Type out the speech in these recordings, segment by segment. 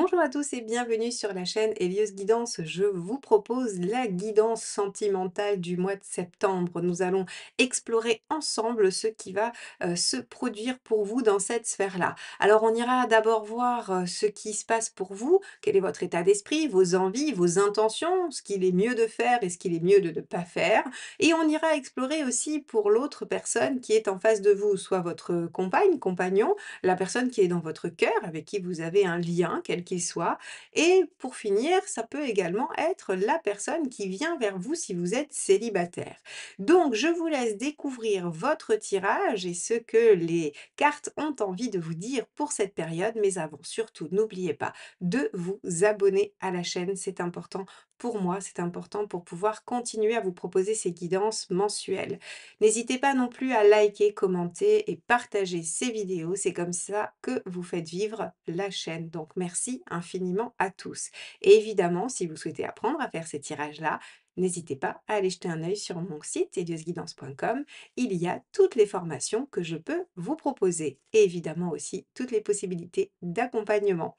Bonjour à tous et bienvenue sur la chaîne Hélios Guidance. Je vous propose la guidance sentimentale du mois de septembre. Nous allons explorer ensemble ce qui va euh, se produire pour vous dans cette sphère-là. Alors on ira d'abord voir euh, ce qui se passe pour vous, quel est votre état d'esprit, vos envies, vos intentions, ce qu'il est mieux de faire et ce qu'il est mieux de ne pas faire. Et on ira explorer aussi pour l'autre personne qui est en face de vous, soit votre compagne, compagnon, la personne qui est dans votre cœur, avec qui vous avez un lien, quelqu'un soit. Et pour finir, ça peut également être la personne qui vient vers vous si vous êtes célibataire. Donc, je vous laisse découvrir votre tirage et ce que les cartes ont envie de vous dire pour cette période. Mais avant, surtout, n'oubliez pas de vous abonner à la chaîne, c'est important pour moi, c'est important pour pouvoir continuer à vous proposer ces guidances mensuelles. N'hésitez pas non plus à liker, commenter et partager ces vidéos. C'est comme ça que vous faites vivre la chaîne. Donc merci infiniment à tous. Et évidemment, si vous souhaitez apprendre à faire ces tirages-là, N'hésitez pas à aller jeter un œil sur mon site edieuseguidance.com. Il y a toutes les formations que je peux vous proposer et évidemment aussi toutes les possibilités d'accompagnement.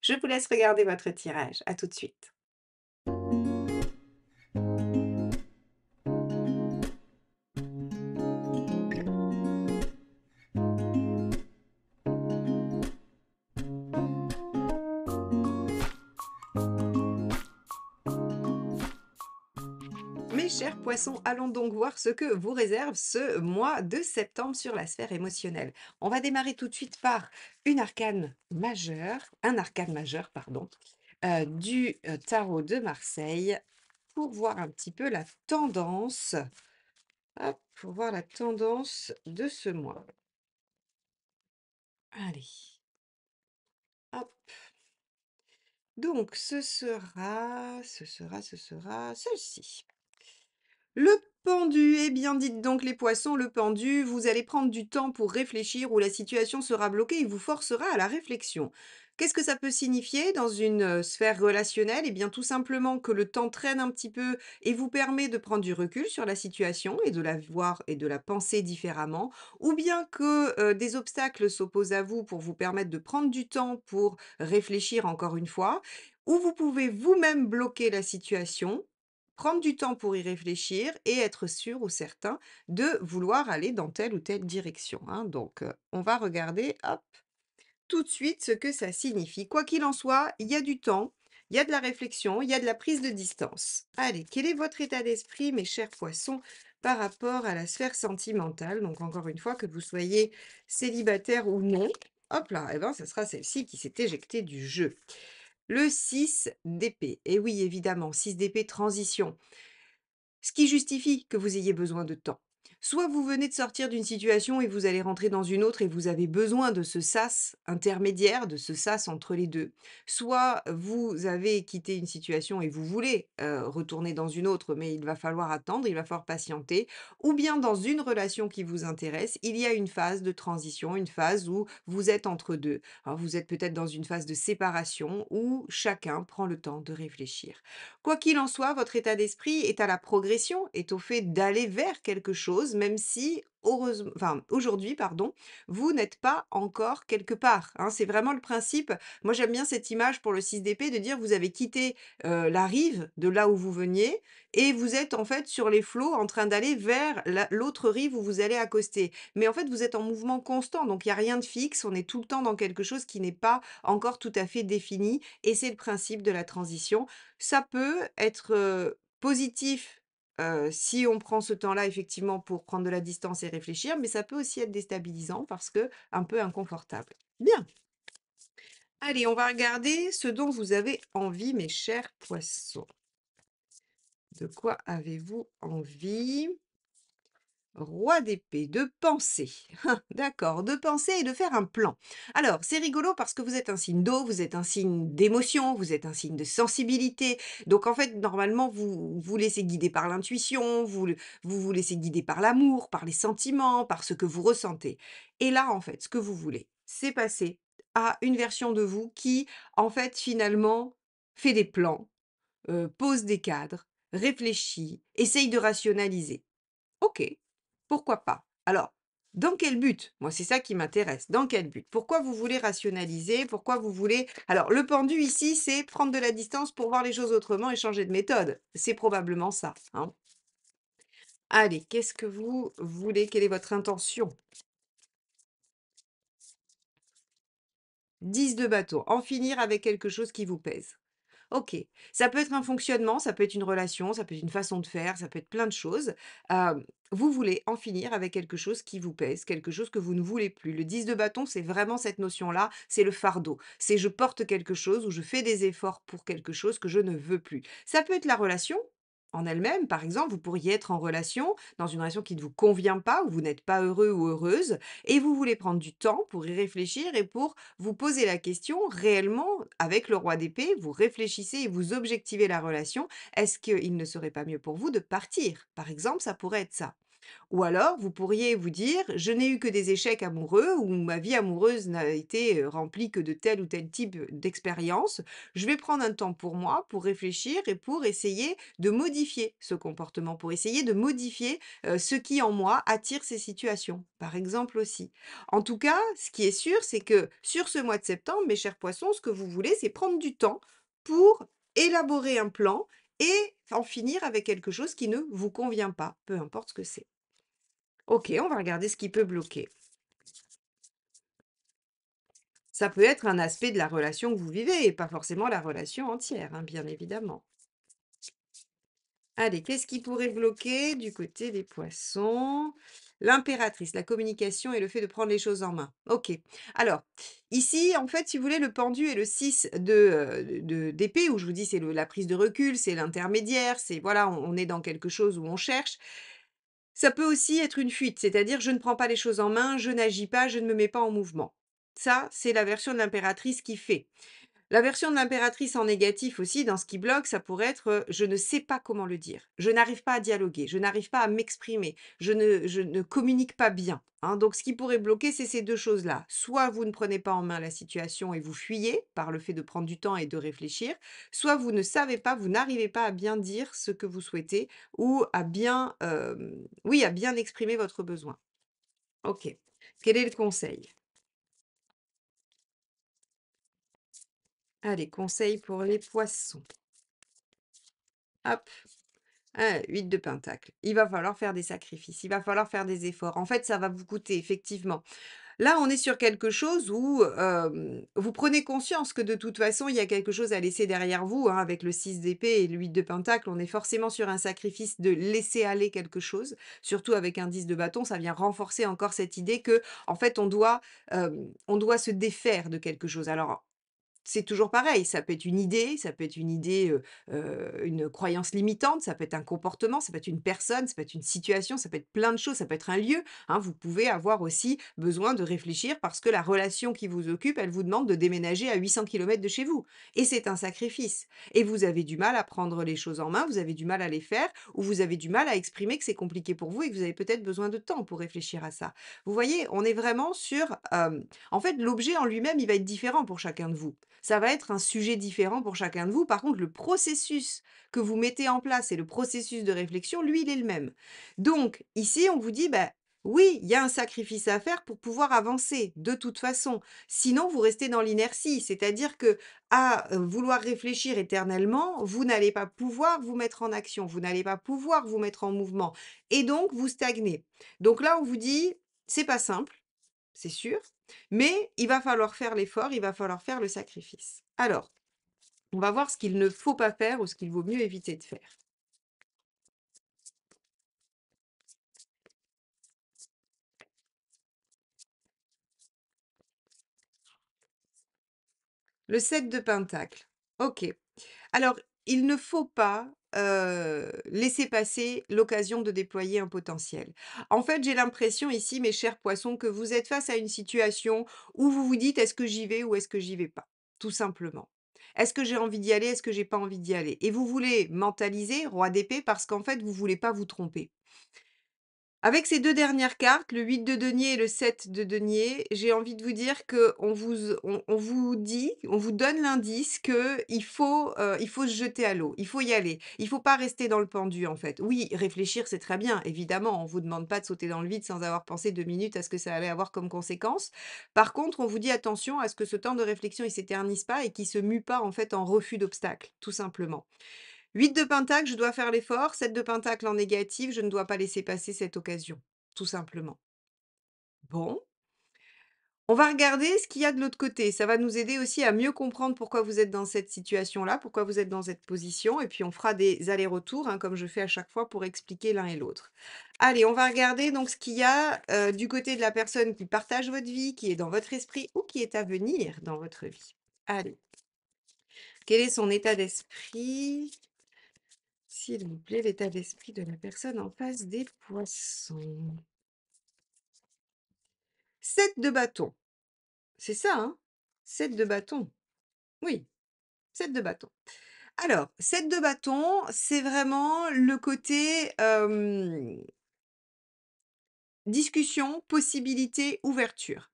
Je vous laisse regarder votre tirage. À tout de suite. Mes chers poissons, allons donc voir ce que vous réserve ce mois de septembre sur la sphère émotionnelle. On va démarrer tout de suite par une arcane majeure, un arcane majeur, pardon, euh, du euh, tarot de Marseille pour voir un petit peu la tendance, pour voir la tendance de ce mois. Allez, hop. Donc, ce sera, ce sera, ce sera celle-ci. Le pendu, eh bien dites donc les poissons, le pendu, vous allez prendre du temps pour réfléchir ou la situation sera bloquée et vous forcera à la réflexion. Qu'est-ce que ça peut signifier dans une sphère relationnelle Eh bien tout simplement que le temps traîne un petit peu et vous permet de prendre du recul sur la situation et de la voir et de la penser différemment, ou bien que des obstacles s'opposent à vous pour vous permettre de prendre du temps pour réfléchir encore une fois, ou vous pouvez vous-même bloquer la situation prendre du temps pour y réfléchir et être sûr ou certain de vouloir aller dans telle ou telle direction. Hein. Donc, on va regarder, hop, tout de suite ce que ça signifie. Quoi qu'il en soit, il y a du temps, il y a de la réflexion, il y a de la prise de distance. Allez, quel est votre état d'esprit, mes chers poissons, par rapport à la sphère sentimentale Donc encore une fois, que vous soyez célibataire ou non, hop là, et eh ben, ce sera celle-ci qui s'est éjectée du jeu. Le 6 d'épée. Et eh oui, évidemment, 6 d'épée transition. Ce qui justifie que vous ayez besoin de temps. Soit vous venez de sortir d'une situation et vous allez rentrer dans une autre et vous avez besoin de ce sas intermédiaire, de ce sas entre les deux. Soit vous avez quitté une situation et vous voulez euh, retourner dans une autre, mais il va falloir attendre, il va falloir patienter. Ou bien dans une relation qui vous intéresse, il y a une phase de transition, une phase où vous êtes entre deux. vous êtes peut-être dans une phase de séparation où chacun prend le temps de réfléchir. Quoi qu'il en soit, votre état d'esprit est à la progression, est au fait d'aller vers quelque chose même si heureusement, aujourd'hui, pardon, vous n'êtes pas encore quelque part. Hein. C'est vraiment le principe. Moi, j'aime bien cette image pour le 6 dp de dire vous avez quitté la rive de là où vous veniez et vous êtes en fait sur les flots en train d'aller vers l'autre rive où vous allez accoster. Mais en fait, vous êtes en mouvement constant, donc il n'y a rien de fixe. On est tout le temps dans quelque chose qui n'est pas encore tout à fait défini et c'est le principe de la transition. Ça peut être positif si on prend ce temps-là effectivement pour prendre de la distance et réfléchir, mais ça peut aussi être déstabilisant parce que un peu inconfortable. Bien. Allez, on va regarder ce dont vous avez envie, mes chers poissons. De quoi avez-vous envie Roi d'épée, de penser. D'accord, de penser et de faire un plan. Alors, c'est rigolo parce que vous êtes un signe d'eau, vous êtes un signe d'émotion, vous êtes un signe de sensibilité. Donc, en fait, normalement, vous vous laissez guider par l'intuition, vous, vous vous laissez guider par l'amour, par les sentiments, par ce que vous ressentez. Et là, en fait, ce que vous voulez, c'est passer à une version de vous qui, en fait, finalement, fait des plans, euh, pose des cadres, réfléchit, essaye de rationaliser. Ok, pourquoi pas Alors, dans quel but Moi, c'est ça qui m'intéresse. Dans quel but Pourquoi vous voulez rationaliser Pourquoi vous voulez... Alors, le pendu ici, c'est prendre de la distance pour voir les choses autrement et changer de méthode. C'est probablement ça. Hein. Allez, qu'est-ce que vous voulez Quelle est votre intention 10 de bateau. En finir avec quelque chose qui vous pèse. Ok, ça peut être un fonctionnement, ça peut être une relation, ça peut être une façon de faire, ça peut être plein de choses. vous voulez en finir avec quelque chose qui vous pèse, quelque chose que vous ne voulez plus. Le 10 de bâton, c'est vraiment cette notion-là, c'est le fardeau. C'est je porte quelque chose ou je fais des efforts pour quelque chose que je ne veux plus. Ça peut être la relation, en elle-même. Par exemple, vous pourriez être en relation, dans une relation qui ne vous convient pas, où vous n'êtes pas heureux ou heureuse, et vous voulez prendre du temps pour y réfléchir et pour vous poser la question réellement avec le roi d'épée. Vous réfléchissez et vous objectivez la relation. Est-ce qu'il ne serait pas mieux pour vous de partir Par exemple, ça pourrait être ça. Ou alors, vous pourriez vous dire, je n'ai eu que des échecs amoureux ou ma vie amoureuse n'a été remplie que de tel ou tel type d'expérience. Je vais prendre un temps pour moi, pour réfléchir et pour essayer de modifier ce comportement, pour essayer de modifier ce qui en moi attire ces situations, par exemple aussi. En tout cas, ce qui est sûr, c'est que sur ce mois de septembre, mes chers poissons, ce que vous voulez, c'est prendre du temps pour élaborer un plan et en finir avec quelque chose qui ne vous convient pas, peu importe ce que c'est. Ok, on va regarder ce qui peut bloquer. Ça peut être un aspect de la relation que vous vivez et pas forcément la relation entière, hein, bien évidemment. Allez, qu'est-ce qui pourrait bloquer du côté des poissons L'impératrice, la communication et le fait de prendre les choses en main. Ok. Alors, ici, en fait, si vous voulez, le pendu et le 6 de d'épée, où je vous dis c'est la prise de recul, c'est l'intermédiaire, c'est voilà, on, on est dans quelque chose où on cherche. Ça peut aussi être une fuite, c'est-à-dire je ne prends pas les choses en main, je n'agis pas, je ne me mets pas en mouvement. Ça, c'est la version de l'impératrice qui fait. La version de l'impératrice en négatif aussi, dans ce qui bloque, ça pourrait être euh, je ne sais pas comment le dire, je n'arrive pas à dialoguer, je n'arrive pas à m'exprimer, je ne, je ne communique pas bien. Hein. Donc ce qui pourrait bloquer, c'est ces deux choses-là. Soit vous ne prenez pas en main la situation et vous fuyez par le fait de prendre du temps et de réfléchir, soit vous ne savez pas, vous n'arrivez pas à bien dire ce que vous souhaitez ou à bien, euh, oui, à bien exprimer votre besoin. Ok. Quel est le conseil Allez, ah, conseil pour les poissons. Hop, 8 ah, de pentacle. Il va falloir faire des sacrifices, il va falloir faire des efforts. En fait, ça va vous coûter, effectivement. Là, on est sur quelque chose où vous prenez conscience que de toute façon, il y a quelque chose à laisser derrière vous. Hein. avec le 6 d'épée et le 8 de pentacle, on est forcément sur un sacrifice de laisser aller quelque chose. Surtout avec un 10 de bâton, ça vient renforcer encore cette idée que, en fait, on doit, on doit se défaire de quelque chose. Alors, c'est toujours pareil. Ça peut être une idée, ça peut être une idée, une croyance limitante, ça peut être un comportement, ça peut être une personne, ça peut être une situation, ça peut être plein de choses, ça peut être un lieu. Hein. vous pouvez avoir aussi besoin de réfléchir parce que la relation qui vous occupe, elle vous demande de déménager à 800 km de chez vous. Et c'est un sacrifice. Et vous avez du mal à prendre les choses en main, vous avez du mal à les faire, ou vous avez du mal à exprimer que c'est compliqué pour vous et que vous avez peut-être besoin de temps pour réfléchir à ça. Vous voyez, on est vraiment sur... en fait, l'objet en lui-même, il va être différent pour chacun de vous ça va être un sujet différent pour chacun de vous. Par contre, le processus que vous mettez en place et le processus de réflexion, lui, il est le même. Donc, ici, on vous dit, ben oui, il y a un sacrifice à faire pour pouvoir avancer, de toute façon. Sinon, vous restez dans l'inertie, c'est-à-dire que à euh, vouloir réfléchir éternellement, vous n'allez pas pouvoir vous mettre en action, vous n'allez pas pouvoir vous mettre en mouvement, et donc vous stagnez. Donc là, on vous dit, c'est pas simple, c'est sûr, mais il va falloir faire l'effort, il va falloir faire le sacrifice. Alors, on va voir ce qu'il ne faut pas faire ou ce qu'il vaut mieux éviter de faire. Le 7 de Pentacle. Ok. Alors, il ne faut pas laisser passer l'occasion de déployer un potentiel. En fait, j'ai l'impression ici, mes chers poissons, que vous êtes face à une situation où vous vous dites est-ce que j'y vais ou est-ce que j'y vais pas, tout simplement. Est-ce que j'ai envie d'y aller, est-ce que j'ai pas envie d'y aller Et vous voulez mentaliser, roi d'épée, parce qu'en fait, vous voulez pas vous tromper. Avec ces deux dernières cartes, le 8 de denier et le 7 de denier, j'ai envie de vous dire que on vous, on, vous dit, on vous donne l'indice qu'il faut, euh, faut se jeter à l'eau, il faut y aller, il faut pas rester dans le pendu en fait. Oui, réfléchir c'est très bien, évidemment, on vous demande pas de sauter dans le vide sans avoir pensé deux minutes à ce que ça allait avoir comme conséquence. Par contre, on vous dit attention à ce que ce temps de réflexion ne s'éternise pas et qu'il se mue pas en fait en refus d'obstacle, tout simplement. 8 de pentacle, je dois faire l'effort. 7 de pentacle en négatif, je ne dois pas laisser passer cette occasion, tout simplement. Bon. On va regarder ce qu'il y a de l'autre côté. Ça va nous aider aussi à mieux comprendre pourquoi vous êtes dans cette situation-là, pourquoi vous êtes dans cette position. Et puis, on fera des allers-retours, hein, comme je fais à chaque fois, pour expliquer l'un et l'autre. Allez, on va regarder donc ce qu'il y a euh, du côté de la personne qui partage votre vie, qui est dans votre esprit ou qui est à venir dans votre vie. Allez. Quel est son état d'esprit s'il vous plaît, l'état d'esprit de la personne en face des poissons. Sept de bâton. C'est ça, hein 7 de bâton. Oui, Sept de bâton. Alors, sept de bâton, c'est vraiment le côté discussion, possibilité, ouverture.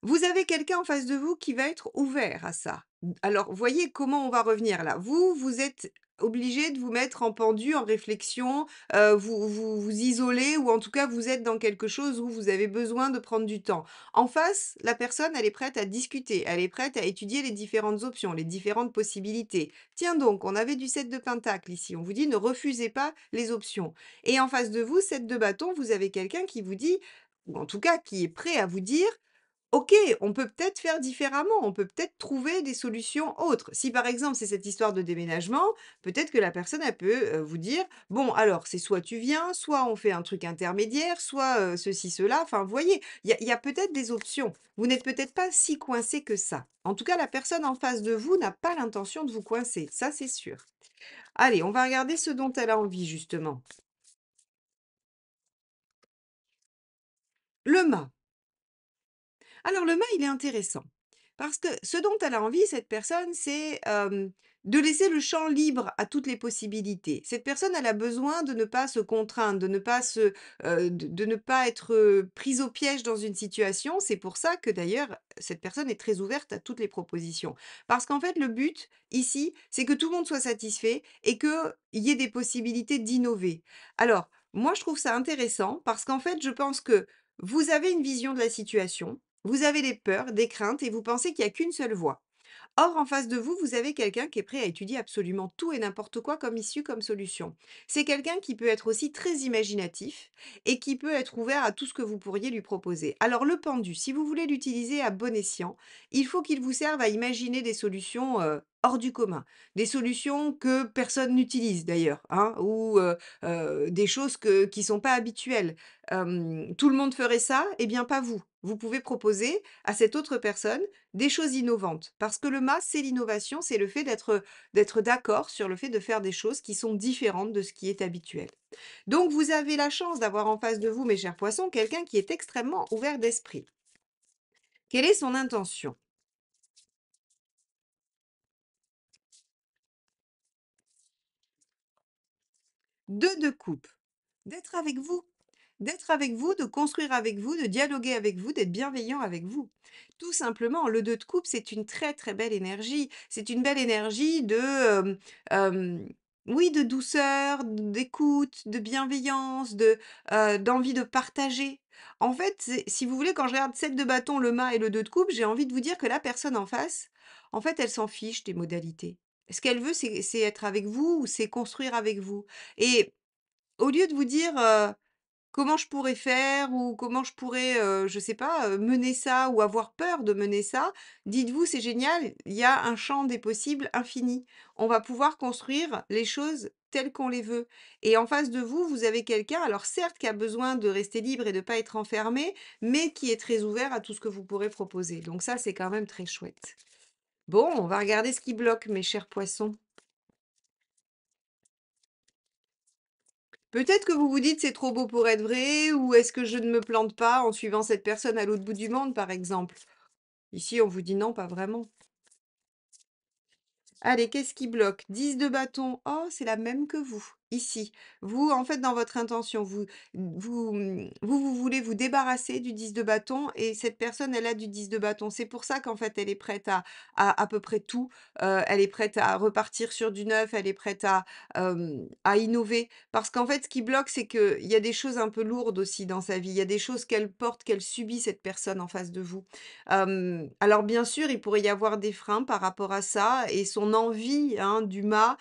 Vous avez quelqu'un en face de vous qui va être ouvert à ça. Alors, voyez comment on va revenir là. Vous, vous êtes obligé de vous mettre en pendu, en réflexion, euh, vous, vous vous isolez ou en tout cas vous êtes dans quelque chose où vous avez besoin de prendre du temps. En face, la personne, elle est prête à discuter, elle est prête à étudier les différentes options, les différentes possibilités. Tiens donc, on avait du 7 de pentacle ici, on vous dit ne refusez pas les options. Et en face de vous, 7 de bâton, vous avez quelqu'un qui vous dit, ou en tout cas qui est prêt à vous dire, ok, on peut peut-être faire différemment, on peut peut-être trouver des solutions autres. Si par exemple c'est cette histoire de déménagement, peut-être que la personne elle peut vous dire bon alors c'est soit tu viens, soit on fait un truc intermédiaire, soit ceci cela. Enfin vous voyez, il y a, a peut-être des options. Vous n'êtes peut-être pas si coincé que ça. En tout cas la personne en face de vous n'a pas l'intention de vous coincer, ça c'est sûr. Allez, on va regarder ce dont elle a envie justement. Le mât. Alors le mât, il est intéressant. Parce que ce dont elle a envie, cette personne, c'est de laisser le champ libre à toutes les possibilités. Cette personne, elle a besoin de ne pas se contraindre, de ne pas, de, ne pas être prise au piège dans une situation. C'est pour ça que d'ailleurs, cette personne est très ouverte à toutes les propositions. Parce qu'en fait, le but ici, c'est que tout le monde soit satisfait et qu'il y ait des possibilités d'innover. Alors, moi, je trouve ça intéressant parce qu'en fait, je pense que vous avez une vision de la situation, vous avez des peurs, des craintes et vous pensez qu'il n'y a qu'une seule voie. Or, en face de vous, vous avez quelqu'un qui est prêt à étudier absolument tout et n'importe quoi comme issue, comme solution. C'est quelqu'un qui peut être aussi très imaginatif et qui peut être ouvert à tout ce que vous pourriez lui proposer. Alors, le pendu, si vous voulez l'utiliser à bon escient, il faut qu'il vous serve à imaginer des solutions euh, hors du commun, des solutions que personne n'utilise d'ailleurs, hein, ou des choses qui ne sont pas habituelles. tout le monde ferait ça, et eh bien pas vous. Vous pouvez proposer à cette autre personne des choses innovantes, parce que le mas, c'est l'innovation, c'est le fait d'être d'accord sur le fait de faire des choses qui sont différentes de ce qui est habituel. Donc vous avez la chance d'avoir en face de vous, mes chers poissons, quelqu'un qui est extrêmement ouvert d'esprit. Quelle est son intention de deux D'être avec vous. D'être avec vous, de construire avec vous, de dialoguer avec vous, d'être bienveillant avec vous. Tout simplement, le deux de coupe, c'est une très très belle énergie. C'est une belle énergie de... oui, de douceur, d'écoute, de bienveillance, de d'envie de partager. En fait, si vous voulez, quand je regarde 7 de bâton, le mât et le deux de coupe, j'ai envie de vous dire que la personne en face, en fait, elle s'en fiche des modalités. Ce qu'elle veut, c'est être avec vous ou c'est construire avec vous. Et au lieu de vous dire comment je pourrais faire ou comment je pourrais, je je sais pas, mener ça ou avoir peur de mener ça, dites-vous c'est génial, il y a un champ des possibles infini. On va pouvoir construire les choses telles qu'on les veut. Et en face de vous, vous avez quelqu'un, alors certes, qui a besoin de rester libre et de ne pas être enfermé, mais qui est très ouvert à tout ce que vous pourrez proposer. Donc ça, c'est quand même très chouette. Bon, on va regarder ce qui bloque, mes chers poissons. Peut-être que vous vous dites c'est trop beau pour être vrai, ou est-ce que je ne me plante pas en suivant cette personne à l'autre bout du monde, par exemple. Ici, on vous dit non, pas vraiment. Allez, qu'est-ce qui bloque 10 de bâton. Oh, c'est la même que vous ici. Vous, en fait, dans votre intention, vous, vous, mmh, vous, voulez vous débarrasser du 10 de bâton et cette personne, elle a du 10 de bâton. C'est pour ça qu'en fait, elle est prête à à, à peu près tout. Euh, elle est prête à repartir sur du neuf, elle est prête à, à innover. Parce qu'en fait, ce qui bloque, c'est qu'il y a des choses un peu lourdes aussi dans sa vie. Il y a des choses qu'elle porte, qu'elle subit, cette personne en face de vous. alors, bien sûr, il pourrait y avoir des freins par rapport à ça et son envie hein, du mât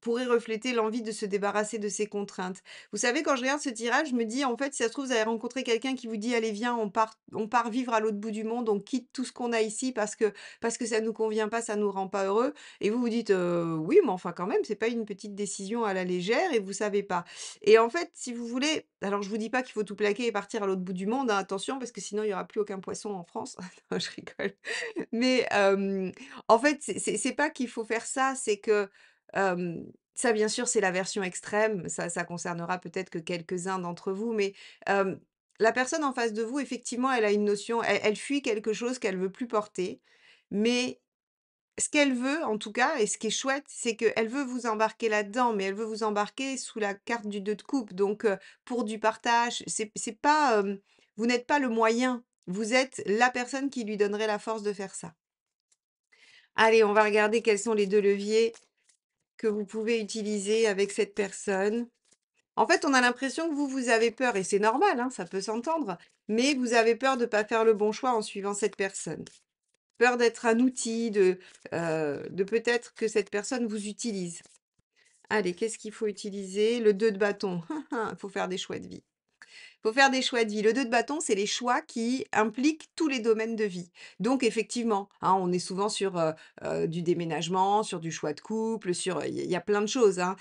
pourrait refléter était l'envie de se débarrasser de ses contraintes. Vous savez, quand je regarde ce tirage, je me dis, en fait, si ça se trouve, vous avez rencontré quelqu'un qui vous dit, allez, viens, on part, on part vivre à l'autre bout du monde, on quitte tout ce qu'on a ici parce que, parce que ça nous convient pas, ça nous rend pas heureux. Et vous vous dites, oui, mais enfin, quand même, c'est pas une petite décision à la légère et vous savez pas. Et en fait, si vous voulez, alors je vous dis pas qu'il faut tout plaquer et partir à l'autre bout du monde, hein, attention, parce que sinon, il y aura plus aucun poisson en France. je rigole. Mais en fait, c'est pas qu'il faut faire ça, c'est que ça, bien sûr, c'est la version extrême. Ça, ça concernera peut-être que quelques-uns d'entre vous, mais la personne en face de vous, effectivement, elle a une notion, elle, fuit quelque chose qu'elle veut plus porter, mais ce qu'elle veut, en tout cas, et ce qui est chouette, c'est qu'elle veut vous embarquer là-dedans, mais elle veut vous embarquer sous la carte du deux de coupe. Donc, pour du partage, c'est pas, vous n'êtes pas le moyen, vous êtes la personne qui lui donnerait la force de faire ça. Allez, on va regarder quels sont les deux leviers que vous pouvez utiliser avec cette personne. En fait, on a l'impression que vous, vous avez peur, et c'est normal, hein, ça peut s'entendre, mais vous avez peur de ne pas faire le bon choix en suivant cette personne. Peur d'être un outil, de, euh, de peut-être que cette personne vous utilise. Allez, qu'est-ce qu'il faut utiliser Le 2 de bâton. Il faut faire des choix de vie faut faire des choix de vie. Le 2 de bâton, c'est les choix qui impliquent tous les domaines de vie. Donc, effectivement, hein, on est souvent sur du déménagement, sur du choix de couple, sur il y, a plein de choses. Hein,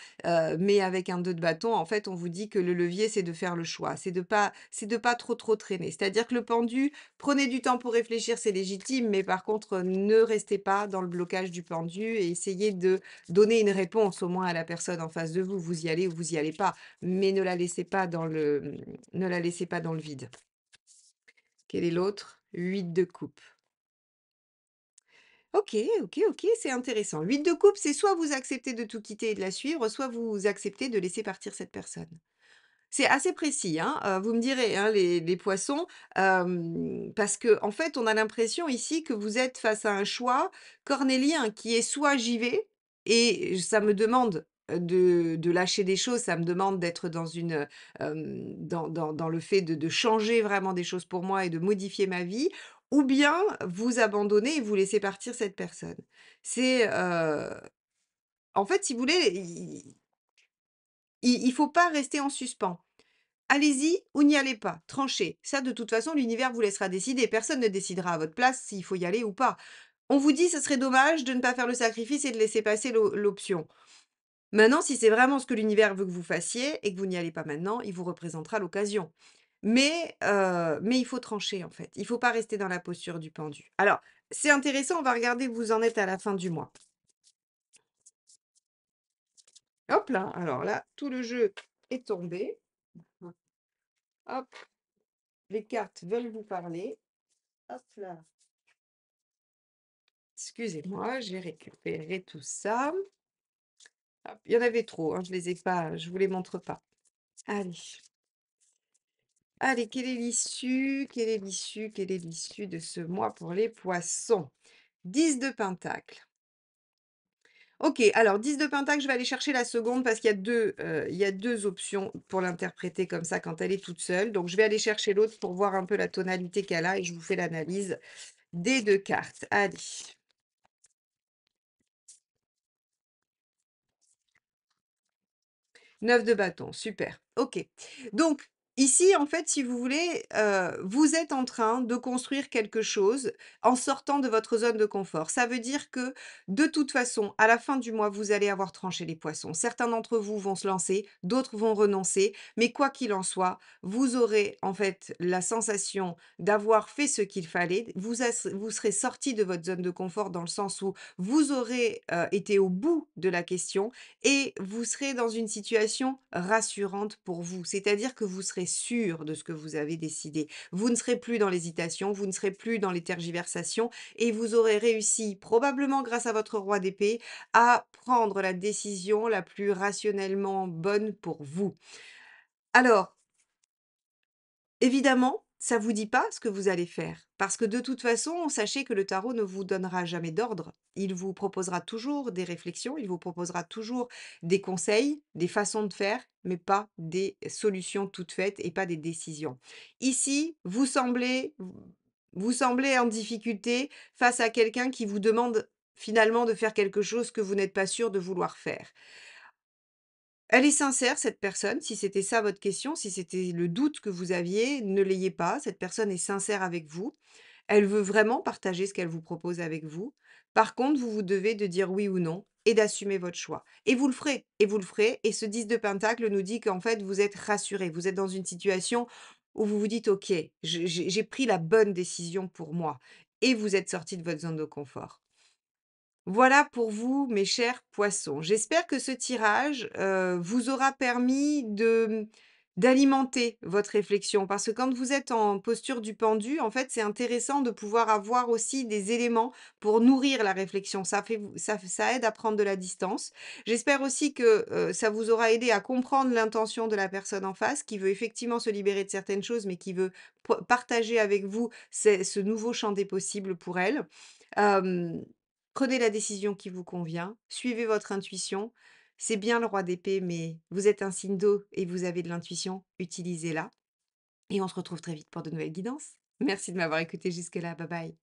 mais avec un 2 de bâton, en fait, on vous dit que le levier, c'est de faire le choix, c'est de pas, c'est de pas trop trop traîner. C'est-à-dire que le pendu, prenez du temps pour réfléchir, c'est légitime, mais par contre, euh, ne restez pas dans le blocage du pendu et essayez de donner une réponse au moins à la personne en face de vous. Vous y allez ou vous y allez pas, mais ne la laissez pas dans le, mmh, ne la laissez pas dans le vide. Quel est l'autre 8 de coupe. Ok, ok, ok, c'est intéressant. 8 de coupe, c'est soit vous acceptez de tout quitter et de la suivre, soit vous acceptez de laisser partir cette personne. C'est assez précis, hein euh, vous me direz, hein, les, poissons, parce que en fait, on a l'impression ici que vous êtes face à un choix cornélien qui est soit j'y vais et ça me demande de, lâcher des choses, ça me demande d'être dans une dans, dans, le fait de, changer vraiment des choses pour moi et de modifier ma vie, ou bien vous abandonner et vous laisser partir cette personne. C'est en fait, si vous voulez, il, ne faut pas rester en suspens. Allez-y ou n'y allez pas, tranchez. Ça, de toute façon, l'univers vous laissera décider. Personne ne décidera à votre place s'il faut y aller ou pas. On vous dit, ce serait dommage de ne pas faire le sacrifice et de laisser passer l'option. Maintenant, si c'est vraiment ce que l'univers veut que vous fassiez et que vous n'y allez pas maintenant, il vous représentera l'occasion. Mais, il faut trancher, en fait. Il ne faut pas rester dans la posture du pendu. Alors, c'est intéressant, on va regarder où vous en êtes à la fin du mois. Hop là, alors là, tout le jeu est tombé. Hop, les cartes veulent vous parler. Hop là. Excusez-moi, j'ai récupéré tout ça il y en avait trop, hein, je les ai pas, je vous les montre pas. Allez. Allez, quelle est l'issue Quelle est l'issue Quelle est l'issue de ce mois pour les poissons 10 de pentacle. Ok, alors 10 de pentacle, je vais aller chercher la seconde parce qu'il y, a euh, il y a deux options pour l'interpréter comme ça quand elle est toute seule. Donc je vais aller chercher l'autre pour voir un peu la tonalité qu'elle a et je vous fais l'analyse des deux cartes. Allez. 9 de bâton, super. Ok. Donc, Ici, en fait, si vous voulez, euh, vous êtes en train de construire quelque chose en sortant de votre zone de confort. Ça veut dire que, de toute façon, à la fin du mois, vous allez avoir tranché les poissons. Certains d'entre vous vont se lancer, d'autres vont renoncer, mais quoi qu'il en soit, vous aurez, en fait, la sensation d'avoir fait ce qu'il fallait. Vous vous serez sorti de votre zone de confort dans le sens où vous aurez, euh, été au bout de la question et vous serez dans une situation rassurante pour vous. C'est-à-dire que vous serez sûr de ce que vous avez décidé. Vous ne serez plus dans l'hésitation, vous ne serez plus dans les tergiversations et vous aurez réussi, probablement grâce à votre roi d'épée, à prendre la décision la plus rationnellement bonne pour vous. Alors, évidemment, ça vous dit pas ce que vous allez faire. Parce que de toute façon, sachez que le tarot ne vous donnera jamais d'ordre. Il vous proposera toujours des réflexions, il vous proposera toujours des conseils, des façons de faire, mais pas des solutions toutes faites et pas des décisions. Ici, vous semblez, vous semblez en difficulté face à quelqu'un qui vous demande finalement de faire quelque chose que vous n'êtes pas sûr de vouloir faire. Elle est sincère, cette personne. Si c'était ça votre question, si c'était le doute que vous aviez, ne l'ayez pas. Cette personne est sincère avec vous. Elle veut vraiment partager ce qu'elle vous propose avec vous. Par contre, vous vous devez de dire oui ou non et d'assumer votre choix. Et vous le ferez, et vous le ferez. Et ce 10 de Pentacle nous dit qu'en fait, vous êtes rassuré, vous êtes dans une situation où vous vous dites, OK, j'ai pris la bonne décision pour moi. Et vous êtes sorti de votre zone de confort. Voilà pour vous, mes chers poissons. J'espère que ce tirage vous aura permis de mmh, d'alimenter votre réflexion parce que quand vous êtes en posture du pendu, en fait, c'est intéressant de pouvoir avoir aussi des éléments pour nourrir la réflexion. Ça fait aide à prendre de la distance. J'espère aussi que ça vous aura aidé à comprendre l'intention de la personne en face qui veut effectivement se libérer de certaines choses mais qui veut partager avec vous ce, nouveau champ des possibles pour elle. Prenez la décision qui vous convient, suivez votre intuition. C'est bien le roi d'épée, mais vous êtes un signe d'eau et vous avez de l'intuition, utilisez-la. Et on se retrouve très vite pour de nouvelles guidances. Merci de m'avoir écouté jusque-là, bye bye.